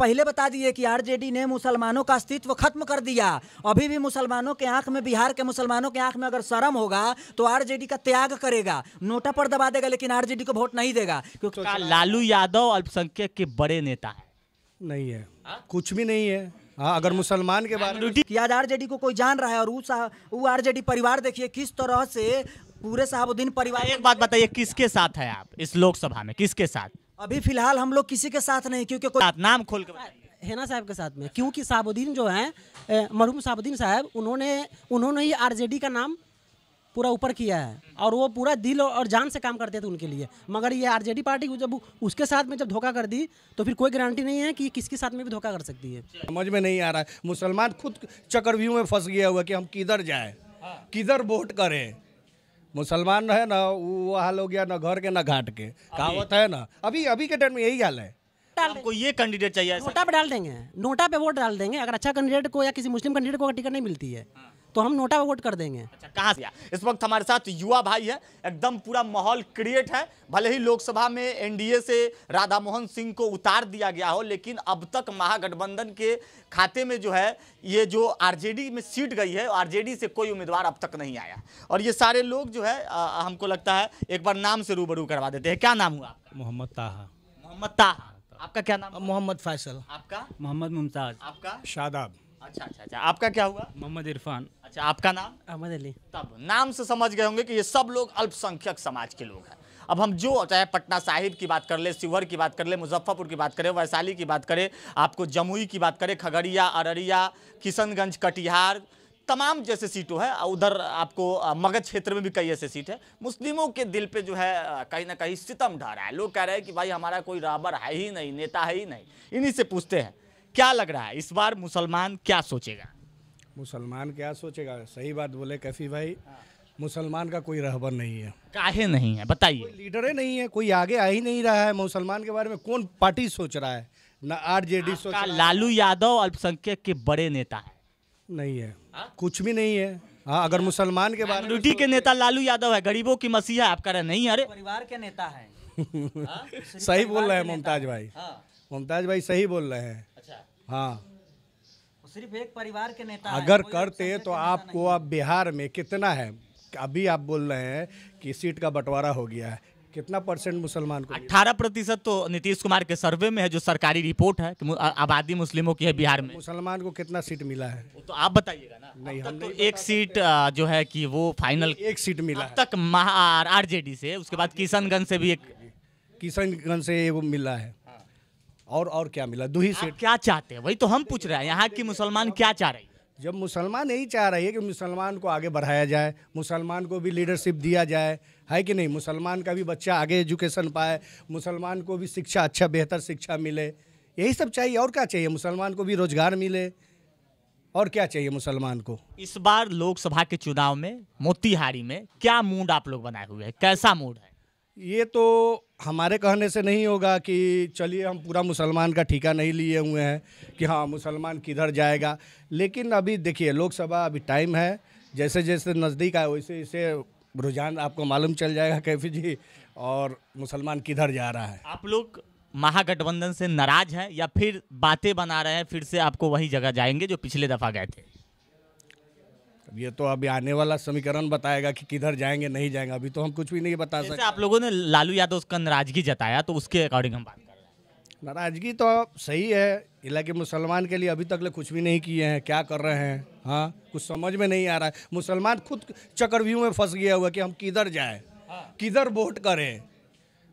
पहले बता दिए कि आरजेडी ने मुसलमानों का अस्तित्व खत्म कर दिया अभी भी मुसलमानों के आंख में बिहार के मुसलमानों के आंख में अगर शर्म होगा तो आरजेडी का त्याग करेगा नोटा पर दबा देगा लेकिन आरजेडी को वोट नहीं देगा क्योंकि तो अच्छा, लालू यादव अल्पसंख्यक के बड़े नेता है नहीं है आ? हाँ? कुछ भी नहीं है आ, हाँ, अगर मुसलमान के बारे में आज आरजेडी को कोई जान रहा है और वो आरजेडी परिवार देखिए किस तरह से पूरे साहबुद्दीन परिवार एक बात बताइए किसके साथ है आप इस लोकसभा में किसके साथ अभी फिलहाल हम लोग किसी के साथ नहीं क्योंकि कोई नाम खोल के हेना साहब के साथ में क्योंकि साबुद्दीन जो हैं मरहूम साबुद्दीन साहब उन्होंने उन्होंने ही आरजेडी का नाम पूरा ऊपर किया है और वो पूरा दिल और जान से काम करते थे उनके लिए मगर ये आरजेडी पार्टी जब उसके साथ में जब धोखा कर दी तो फिर कोई गारंटी नहीं है कि किसके साथ में भी धोखा कर सकती है समझ में नहीं आ रहा है मुसलमान खुद चक्रव्यूह में फंस गया हुआ कि हम किधर जाए किधर वोट करें मुसलमान है ना वो हाल हो गया ना घर के ना घाट के कहावत है ना अभी अभी के टाइम में यही हाल है डाल आपको ये कैंडिडेट चाहिए नोटा पे डाल देंगे नोटा पे वोट डाल देंगे अगर अच्छा कैंडिडेट को या किसी मुस्लिम कैंडिडेट को टिकट नहीं मिलती है हाँ। तो हम नोटा पे वोट कर देंगे अच्छा कहाँ से इस वक्त हमारे साथ युवा भाई है एकदम पूरा माहौल क्रिएट है भले ही लोकसभा में एनडीए से राधा मोहन सिंह को उतार दिया गया हो लेकिन अब तक महागठबंधन के खाते में जो है ये जो आरजेडी में सीट गई है आरजेडी से कोई उम्मीदवार अब तक नहीं आया और ये सारे लोग जो है आ, हमको लगता है एक बार नाम से रूबरू करवा देते हैं क्या नाम हुआ मोहम्मद ताहा मोहम्मद ताहा आपका क्या नाम मोहम्मद फैसल आपका मोहम्मद मुमताज आपका शादाब अच्छा अच्छा अच्छा आपका क्या हुआ मोहम्मद इरफान अच्छा आपका नाम अहमद अली तब नाम से समझ गए होंगे कि ये सब लोग अल्पसंख्यक समाज के लोग हैं अब हम जो चाहे पटना साहिब की बात कर ले शिवहर की बात कर ले मुजफ्फरपुर की बात करें वैशाली की बात करें आपको जमुई की बात करें खगड़िया अररिया किशनगंज कटिहार तमाम जैसे सीटों है उधर आपको मगध क्षेत्र में भी कई ऐसे सीट है मुस्लिमों के दिल पे जो है कहीं ना कहीं सितम ढा रहा है लोग कह रहे हैं कि भाई हमारा कोई राबर है ही नहीं नेता है ही नहीं इन्हीं से पूछते हैं क्या लग रहा है इस बार मुसलमान क्या सोचेगा मुसलमान क्या सोचेगा सही बात बोले कैफी भाई मुसलमान का कोई रहबर नहीं है काहे नहीं है बताइए लीडर ही नहीं है कोई आगे आ ही नहीं रहा है मुसलमान के बारे में कौन पार्टी सोच रहा है ना आरजेडी सोच रहा है लालू यादव अल्पसंख्यक के बड़े नेता है नहीं है कुछ भी नहीं है हाँ अगर मुसलमान के बारे में के नेता लालू यादव है गरीबों की मसीहा आप कह रहे नहीं अरे परिवार के नेता है हाँ, सही बोल रहे हैं मुमताज भाई हाँ। मुमताज भाई सही बोल रहे हैं अच्छा। हाँ तो सिर्फ एक परिवार के नेता अगर करते तो आपको अब बिहार में कितना है अभी आप बोल रहे हैं कि सीट का बंटवारा हो गया है कितना परसेंट मुसलमान को अठारह प्रतिशत तो नीतीश कुमार के सर्वे में है जो सरकारी रिपोर्ट है कि आबादी मुस्लिमों की है बिहार में मुसलमान को कितना सीट मिला है वो तो आप बताइएगा ना नहीं हम तो एक सीट जो है कि वो फाइनल एक सीट मिला तक आर जे से उसके बाद किशनगंज से भी एक किशनगंज से वो मिला है हाँ। और और क्या मिला दो ही सीट क्या चाहते हैं वही तो हम पूछ रहे हैं यहाँ की मुसलमान क्या चाह रही जब मुसलमान यही चाह रही है कि मुसलमान को आगे बढ़ाया जाए मुसलमान को भी लीडरशिप दिया जाए है कि नहीं मुसलमान का भी बच्चा आगे एजुकेशन पाए मुसलमान को भी शिक्षा अच्छा बेहतर शिक्षा मिले यही सब चाहिए और क्या चाहिए मुसलमान को भी रोजगार मिले और क्या चाहिए मुसलमान को इस बार लोकसभा के चुनाव में मोतिहारी में क्या मूड आप लोग बनाए हुए हैं कैसा मूड है ये तो हमारे कहने से नहीं होगा कि चलिए हम पूरा मुसलमान का ठीका नहीं लिए हुए हैं कि हाँ मुसलमान किधर जाएगा लेकिन अभी देखिए लोकसभा अभी टाइम है जैसे जैसे नज़दीक आए वैसे वैसे रुझान आपको मालूम चल जाएगा कैफी जी और मुसलमान किधर जा रहा है आप लोग महागठबंधन से नाराज़ हैं या फिर बातें बना रहे हैं फिर से आपको वही जगह जाएंगे जो पिछले दफ़ा गए थे ये तो अभी आने वाला समीकरण बताएगा कि किधर जाएंगे नहीं जाएंगे अभी तो हम कुछ भी नहीं बता सकते आप लोगों ने लालू यादव उसका नाराजगी जताया तो उसके अकॉर्डिंग हम बात कर रहे हैं नाराजगी तो सही है इलाके मुसलमान के लिए अभी तक ले कुछ भी नहीं किए हैं क्या कर रहे हैं हाँ कुछ समझ में नहीं आ रहा है मुसलमान खुद चक्रव्यूह में फंस गया हुआ कि हम किधर जाए हाँ। किधर वोट करें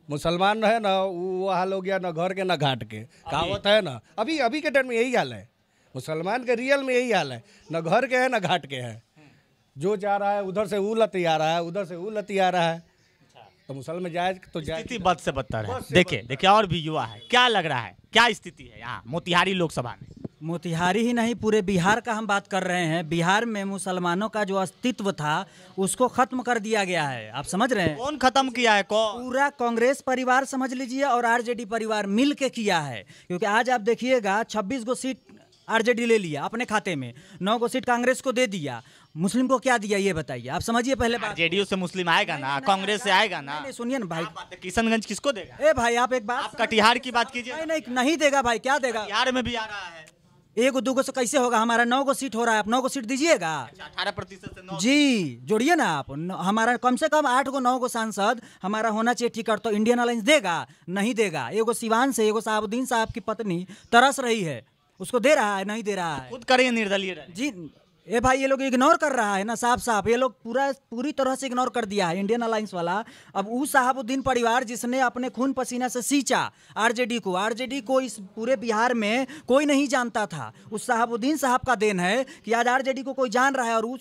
मुसलमान है ना वो हाल हो गया ना घर के ना घाट के कहावत है ना अभी अभी के टाइम में यही हाल है मुसलमान के रियल में यही हाल है ना घर के है ना घाट के हैं जो जा रहा है उधर से वो लती आ रहा है उधर से वो लती आ रहा है अच्छा। तो मुसल में जाए तो जाए स्थिति बद से बदतर है देखिए देखिए और भी युवा है क्या लग रहा है क्या स्थिति है यहाँ मोतिहारी लोकसभा में मोतिहारी ही नहीं पूरे बिहार का हम बात कर रहे हैं बिहार में मुसलमानों का जो अस्तित्व था उसको खत्म कर दिया गया है आप समझ रहे हैं कौन खत्म किया है कौन पूरा कांग्रेस परिवार समझ लीजिए और आरजेडी परिवार मिल के किया है क्योंकि आज आप देखिएगा 26 गो सीट आरजेडी ले लिया अपने खाते में नौ गो सीट कांग्रेस को दे दिया मुस्लिम को क्या दिया ये बताइए आप समझिए पहले बात जेडीयू से मुस्लिम आएगा ना कांग्रेस से आएगा ना सुनिए ना भाई किशनगंज किसको देगा ए भाई आप एक बात आप कटिहार की बात कीजिए नहीं नहीं देगा भाई क्या देगा बिहार में भी आ रहा है एक दो गो से कैसे होगा हमारा नौ गो सीट हो रहा है आप नौ गो सीट दीजिएगा अच्छा, अठारह प्रतिशत जी जोड़िए ना आप हमारा कम से कम आठ गो नौ गो सांसद हमारा होना चाहिए टिकट तो इंडियन अलायंस देगा नहीं देगा एगो सिवान से एगो साहबुद्दीन साहब की पत्नी तरस रही है उसको दे रहा है नहीं दे रहा है खुद करिए निर्दलीय जी ए भाई ये लोग इग्नोर कर रहा है ना साफ साफ ये लोग पूरा पूरी तरह से इग्नोर कर दिया है इंडियन अलायंस वाला अब वो साहबुद्दीन परिवार जिसने अपने खून पसीना से सींचा आरजेडी को आरजेडी को इस पूरे बिहार में कोई नहीं जानता था उस साहबुद्दीन साहब का देन है कि आज आरजेडी को कोई जान रहा है और वो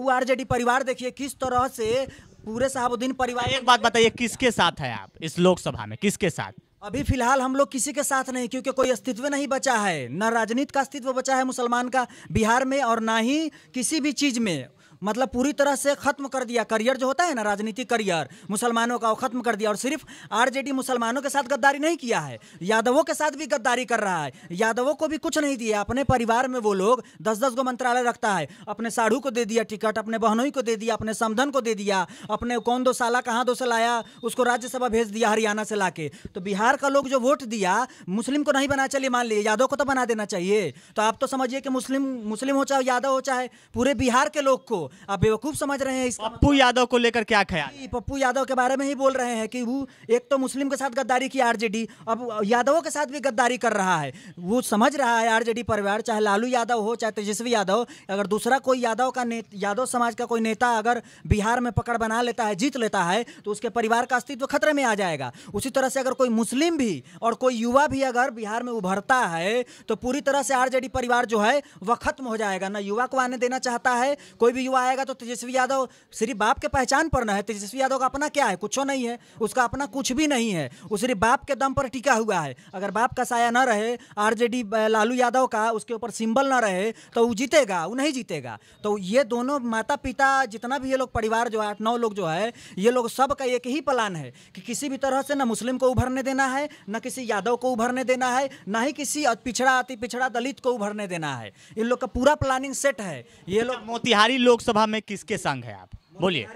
वो आरजेडी परिवार देखिए किस तरह से पूरे साहबुद्दीन परिवार एक बात बताइए किसके साथ है आप इस लोकसभा में किसके साथ अभी फिलहाल हम लोग किसी के साथ नहीं क्योंकि कोई अस्तित्व नहीं बचा है न राजनीति का अस्तित्व बचा है मुसलमान का बिहार में और ना ही किसी भी चीज़ में मतलब पूरी तरह से ख़त्म कर दिया करियर जो होता है ना राजनीति करियर मुसलमानों का वो ख़त्म कर दिया और सिर्फ आरजेडी मुसलमानों के साथ गद्दारी नहीं किया है यादवों के साथ भी गद्दारी कर रहा है यादवों को भी कुछ नहीं दिया अपने परिवार में वो लोग दस दस गो मंत्रालय रखता है अपने साढ़ू को दे दिया टिकट अपने बहनोई को दे दिया अपने समधन को दे दिया अपने कौन दो साला कहाँ दो से लाया उसको राज्यसभा भेज दिया हरियाणा से लाके तो बिहार का लोग जो वोट दिया मुस्लिम को नहीं बना चलिए मान लिए यादव को तो बना देना चाहिए तो आप तो समझिए कि मुस्लिम मुस्लिम हो चाहे यादव हो चाहे पूरे बिहार के लोग को आप बेवकूफ़ समझ रहे हैं पप्पू मतलब? यादव को लेकर क्या ख्याल पप्पू यादव के बारे में ही बोल रहे हैं कि वो एक तो मुस्लिम के साथ गद्दारी की आरजेडी अब यादवों के साथ भी गद्दारी कर रहा है वो समझ रहा है आरजेडी परिवार चाहे लालू यादव हो चाहे तेजस्वी यादव अगर दूसरा कोई यादव का यादव समाज का कोई नेता अगर बिहार में पकड़ बना लेता है जीत लेता है तो उसके परिवार का अस्तित्व खतरे में आ जाएगा उसी तरह से अगर कोई मुस्लिम भी और कोई युवा भी अगर बिहार में उभरता है तो पूरी तरह से आरजेडी परिवार जो है वह खत्म हो जाएगा ना युवा को आने देना चाहता है कोई भी युवा युवा आएगा तो तेजस्वी यादव सिर्फ बाप के पहचान पर ना है तेजस्वी यादव का अपना क्या है कुछ नहीं है उसका अपना कुछ भी नहीं है वो सिर्फ बाप के दम पर टिका हुआ है अगर बाप का साया ना रहे आरजेडी लालू यादव का उसके ऊपर सिंबल ना रहे तो वो जीतेगा वो नहीं जीतेगा तो ये दोनों माता पिता जितना भी ये लोग परिवार जो है आठ नौ लोग जो है ये लोग सब का एक ही प्लान है कि किसी भी तरह से ना मुस्लिम को उभरने देना है ना किसी यादव को उभरने देना है ना ही किसी पिछड़ा अति पिछड़ा दलित को उभरने देना है इन लोग का पूरा प्लानिंग सेट है ये अच्छा, लोग मोतिहारी लोग लोकसभा में किसके संग है आप बोलिए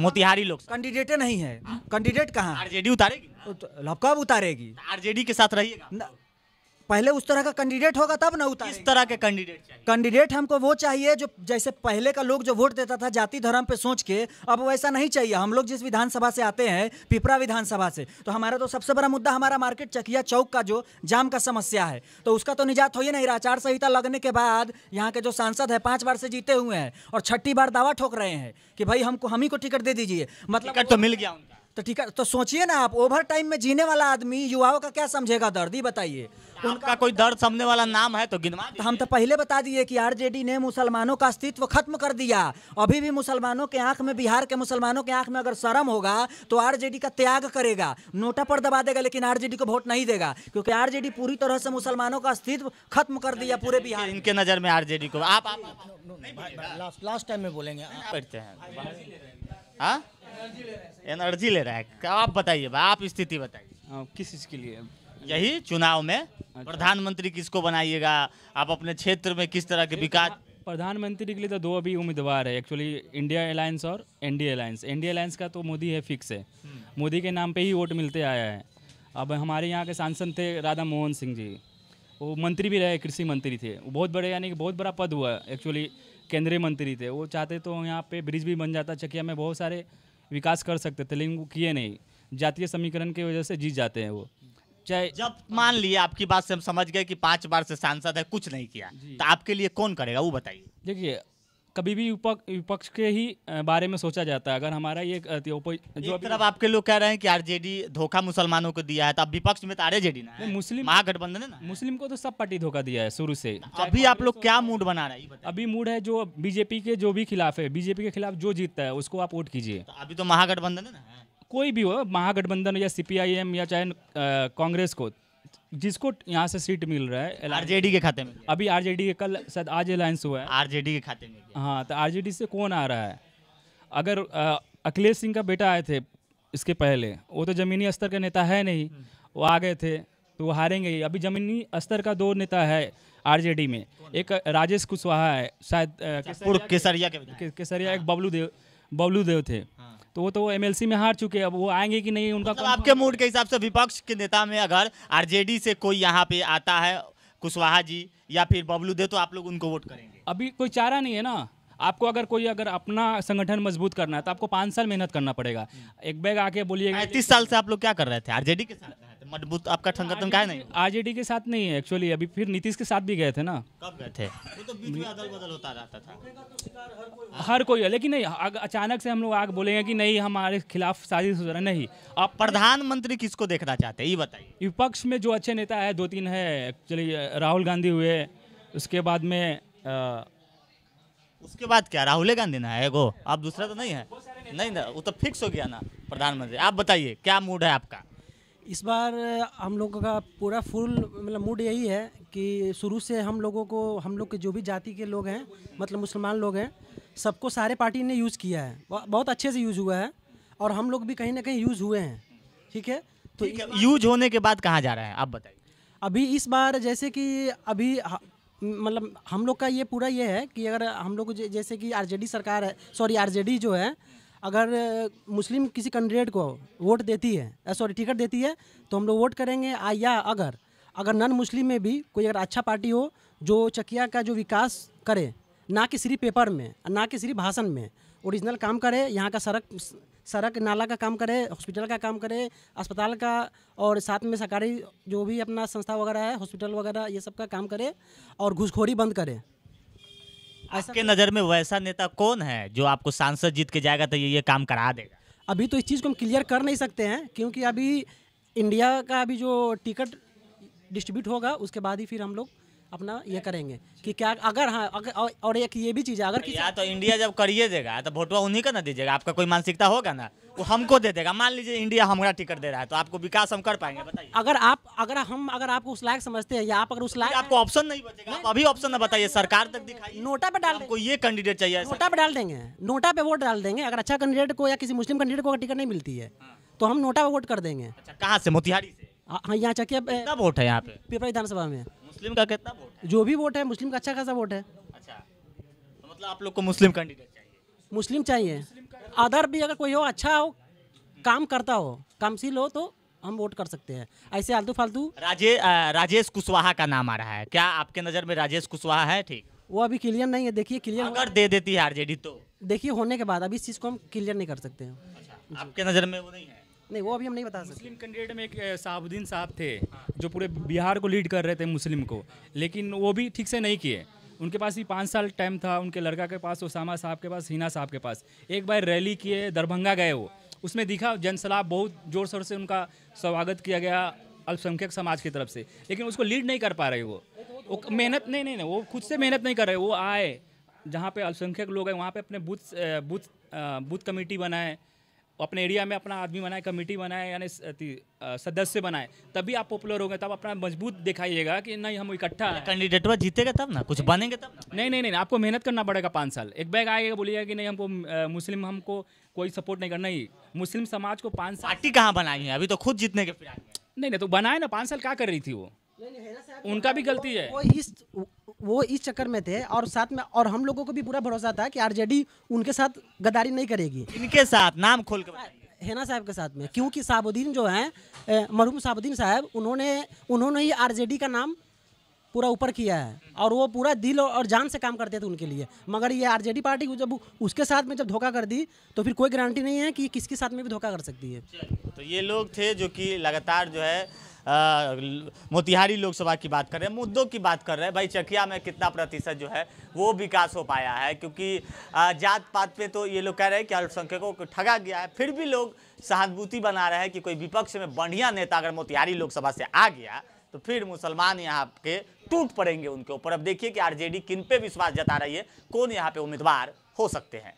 मोतिहारी लोग कैंडिडेट नहीं है कैंडिडेट कहाँ आरजेडी उतारेगी तो कब उतारेगी आरजेडी के साथ रहिएगा पहले उस तरह का कैंडिडेट होगा तब ना उतार इस तरह के कैंडिडेट कैंडिडेट हमको वो चाहिए जो जैसे पहले का लोग जो वोट देता था जाति धर्म पे सोच के अब वैसा नहीं चाहिए हम लोग जिस विधानसभा से आते हैं पिपरा विधानसभा से तो हमारा तो सबसे बड़ा मुद्दा हमारा मार्केट चकिया चौक का जो जाम का समस्या है तो उसका तो निजात हो ही नहीं रहा आचार संहिता लगने के बाद यहाँ के जो सांसद है पांच बार से जीते हुए हैं और छठी बार दावा ठोक रहे हैं कि भाई हमको हम ही को टिकट दे दीजिए मतलब तो मिल गया उनका तो ठीक है तो सोचिए ना आप ओवर टाइम में जीने वाला आदमी युवाओं का क्या समझेगा दर्द ही बताइए उनका कोई दर्द समझने वाला नाम है तो गिनवा हम तो पहले बता दिए कि आरजेडी ने मुसलमानों का अस्तित्व खत्म कर दिया अभी भी मुसलमानों के आंख में बिहार के मुसलमानों के आंख में अगर शर्म होगा तो आरजेडी का त्याग करेगा नोटा पर दबा देगा लेकिन आरजेडी को वोट नहीं देगा क्योंकि आरजेडी पूरी तरह से मुसलमानों का अस्तित्व खत्म कर दिया पूरे बिहार इनके नजर में आरजेडी को आप लास्ट टाइम में बोलेंगे एनर्जी हाँ? ले रहा है आप बताइए आप स्थिति बताइए किस चीज़ के लिए यही चुनाव में अच्छा। प्रधानमंत्री किसको बनाइएगा आप अपने क्षेत्र में किस तरह के विकास प्रधानमंत्री के लिए तो दो अभी उम्मीदवार है एक्चुअली इंडिया अलायंस और एनडीए अलायंस एनडीए अलायंस का तो मोदी है फिक्स है हम्म। मोदी के नाम पे ही वोट मिलते आया है अब हमारे यहाँ के सांसद थे राधा मोहन सिंह जी वो मंत्री भी रहे कृषि मंत्री थे वो बहुत बड़े यानी कि बहुत बड़ा पद हुआ एक्चुअली केंद्रीय मंत्री थे वो चाहते तो यहाँ पे ब्रिज भी बन जाता चकिया में बहुत सारे विकास कर सकते थे लेकिन वो किए नहीं जातीय समीकरण की वजह से जीत जाते हैं वो चाहे जब मान लिए आपकी बात से हम समझ गए कि पाँच बार से सांसद है कुछ नहीं किया तो आपके लिए कौन करेगा वो बताइए देखिए कभी भी विपक्ष के ही बारे में सोचा जाता है अगर हमारा ये जो एक तरफ आपके लोग कह रहे हैं कि आरजेडी धोखा मुसलमानों को दिया है तो अब विपक्ष में तो आरजेडी ना मुस्लिम महागठबंधन है ना मुस्लिम को तो सब पार्टी धोखा दिया है शुरू से तो अभी आप लोग क्या मूड बना रहे हैं अभी मूड है जो बीजेपी के जो भी खिलाफ है बीजेपी के खिलाफ जो जीतता है उसको आप वोट कीजिए तो अभी तो महागठबंधन है ना कोई भी हो महागठबंधन या सीपीआईएम या चाहे कांग्रेस को जिसको यहाँ से सीट मिल रहा है आरजेडी के खाते में अभी आरजेडी के कल शायद आज अलायंस हुआ है आरजेडी के खाते में हाँ तो आरजेडी से कौन आ रहा है अगर अखिलेश सिंह का बेटा आए थे इसके पहले वो तो जमीनी स्तर का नेता है नहीं वो आ गए थे तो वो हारेंगे ही अभी जमीनी स्तर का दो नेता है आरजेडी में एक राजेश कुशवाहा है शायद अच्छा, केसरिया के, केसरिया एक बबलू देव बबलू देव थे हाँ। तो वो तो वो एमएलसी में हार चुके अब वो आएंगे कि नहीं उनका मतलब आपके मूड के हिसाब से विपक्ष के नेता में अगर आरजेडी से कोई यहाँ पे आता है कुशवाहा जी या फिर बबलू दे तो आप लोग उनको वोट करेंगे अभी कोई चारा नहीं है ना आपको अगर कोई अगर अपना संगठन मजबूत करना है तो आपको पाँच साल मेहनत करना पड़ेगा एक बैग आके बोलिए तीस साल से आप लोग क्या कर रहे थे आरजेडी के साथ मजबूत आपका संगठन का नहीं आरजेडी के साथ नहीं है एक्चुअली अभी फिर नीतीश के साथ भी गए थे ना कब गए थे वो तो बीच में अदल बदल होता रहता था हर कोई है लेकिन नहीं अचानक से हम लोग आग बोलेंगे कि नहीं हमारे खिलाफ साजिश हो रहा नहीं आप प्रधानमंत्री किसको देखना चाहते हैं ये बताइए विपक्ष में जो अच्छे नेता है दो तीन है एक्चुअली राहुल गांधी हुए उसके बाद में उसके बाद क्या राहुल गांधी ना है गो आप दूसरा तो नहीं है नहीं ना वो तो फिक्स हो गया ना प्रधानमंत्री आप बताइए क्या मूड है आपका इस बार हम लोगों का पूरा फुल मतलब मूड यही है कि शुरू से हम लोगों को हम लोग के जो भी जाति के लोग हैं मतलब मुसलमान लोग हैं सबको सारे पार्टी ने यूज़ किया है बहुत अच्छे से यूज़ हुआ है और हम लोग भी कहीं ना कहीं यूज़ हुए हैं ठीक है तो यूज होने के बाद कहाँ जा रहा है आप बताइए अभी इस बार जैसे कि अभी मतलब हम लोग का ये पूरा ये है कि अगर हम लोग जैसे कि आरजेडी सरकार है सॉरी आरजेडी जो है अगर मुस्लिम किसी कैंडिडेट को वोट देती है सॉरी टिकट देती है तो हम लोग वोट करेंगे या अगर अगर नॉन मुस्लिम में भी कोई अगर अच्छा पार्टी हो जो चकिया का जो विकास करे ना कि सिर्फ पेपर में ना कि सिर्फ भाषण में ओरिजिनल काम करे यहाँ का सड़क सड़क नाला का काम करे हॉस्पिटल का काम करे अस्पताल का और साथ में सरकारी जो भी अपना संस्था वगैरह है हॉस्पिटल वगैरह ये सब का काम करे और घुसखोरी बंद करे आपके नज़र में वैसा नेता कौन है जो आपको सांसद जीत के जाएगा तो ये ये काम करा देगा अभी तो इस चीज़ को हम क्लियर कर नहीं सकते हैं क्योंकि अभी इंडिया का अभी जो टिकट डिस्ट्रीब्यूट होगा उसके बाद ही फिर हम लोग अपना ये करेंगे कि क्या अगर हाँ अगर और एक ये भी चीज़ है अगर तो या तो इंडिया जब करिए देगा तो भोटवा उन्हीं का ना दीजिएगा आपका कोई मानसिकता होगा ना वो हमको दे देगा मान लीजिए इंडिया हमारा टिकट दे रहा है तो आपको विकास हम कर पाएंगे बताइए अगर आप अगर हम अगर आपको उस लायक समझते हैं या आप अगर उस लायक आपको ऑप्शन नहीं बचेगा आप अभी ऑप्शन ना बताइए सरकार तक दिखाई नोटा पे डाल आपको ये कैंडिडेट चाहिए नोटा पे डाल देंगे नोटा पे वोट डाल देंगे अगर अच्छा कैंडिडेट को या किसी मुस्लिम कैंडिडेट को टिकट नहीं मिलती है तो हम नोटा पे वोट कर देंगे अच्छा, कहाँ से मोतिहारी से हाँ, हाँ यहाँ चाहिए कितना वोट है यहाँ पे पिपरा विधानसभा में मुस्लिम का कितना वोट है जो भी वोट है मुस्लिम का अच्छा खासा वोट है अच्छा तो मतलब आप लोग को मुस्लिम कैंडिडेट चाहिए मुस्लिम चाहिए अदर भी अगर कोई हो अच्छा हो काम करता हो कामशील हो तो हम वोट कर सकते हैं ऐसे आलतू फालतू राजे राजेश कुशवाहा का नाम आ रहा है क्या आपके नज़र में राजेश कुशवाहा है ठीक वो अभी क्लियर नहीं है देखिए क्लियर अगर दे देती है आरजेडी तो देखिए होने के बाद अभी इस चीज़ को हम क्लियर नहीं कर सकते हैं अच्छा, आपके नज़र में वो नहीं है नहीं वो अभी हम नहीं बता सकते मुस्लिम कैंडिडेट में एक साहबुद्दीन साहब थे जो पूरे बिहार को लीड कर रहे थे मुस्लिम को लेकिन वो भी ठीक से नहीं किए उनके पास भी पाँच साल टाइम था उनके लड़का के पास ओसामा साहब के पास हिना साहब के पास एक बार रैली किए दरभंगा गए वो उसमें दिखा जनसलाब बहुत जोर शोर से उनका स्वागत किया गया अल्पसंख्यक समाज की तरफ से लेकिन उसको लीड नहीं कर पा रहे वो, वो मेहनत नहीं नहीं नहीं वो खुद से मेहनत नहीं कर रहे वो आए जहाँ पे अल्पसंख्यक लोग हैं वहाँ पे अपने बूथ बूथ बूथ कमेटी बनाए अपने एरिया में अपना आदमी बनाए कमेटी बनाए यानी सदस्य बनाए तभी आप पॉपुलर होंगे तब अपना मजबूत दिखाइएगा कि नहीं हम इकट्ठा कैंडिडेटवा जीतेगा तब ना कुछ बनेंगे तब ना नहीं नहीं नहीं आपको मेहनत करना पड़ेगा पाँच साल एक बैग आएगा बोलिएगा कि नहीं हमको मुस्लिम हमको कोई सपोर्ट नहीं करना नहीं मुस्लिम समाज को पाँच साल पार्टी कहाँ बनाई है अभी तो खुद जीतने के नहीं नहीं तो बनाए ना पाँच साल क्या कर रही थी वो उनका भी गलती तो है वो इस चक्कर में थे और साथ में और हम लोगों को भी पूरा भरोसा था कि आरजेडी उनके साथ गदारी नहीं करेगी इनके साथ नाम खोल कर हेना साहब के साथ में क्योंकि साबुद्दीन जो हैं मरहूम साबुद्दीन साहब उन्होंने उन्होंने ही आरजेडी का नाम पूरा ऊपर किया है और वो पूरा दिल और जान से काम करते थे उनके लिए मगर ये आरजेडी पार्टी जब उसके साथ में जब धोखा कर दी तो फिर कोई गारंटी नहीं है कि किसके साथ में भी धोखा कर सकती है तो ये लोग थे जो कि लगातार जो है मोतिहारी लोकसभा की बात कर रहे हैं मुद्दों की बात कर रहे हैं भाई चकिया में कितना प्रतिशत जो है वो विकास हो पाया है क्योंकि जात पात पे तो ये लोग कह रहे हैं कि अल्पसंख्यकों को ठगा गया है फिर भी लोग सहानुभूति बना रहे हैं कि कोई विपक्ष में बढ़िया नेता अगर मोतिहारी लोकसभा से आ गया तो फिर मुसलमान यहाँ के टूट पड़ेंगे उनके ऊपर अब देखिए कि आरजेडी किन पे विश्वास जता रही है कौन यहाँ पे उम्मीदवार हो सकते हैं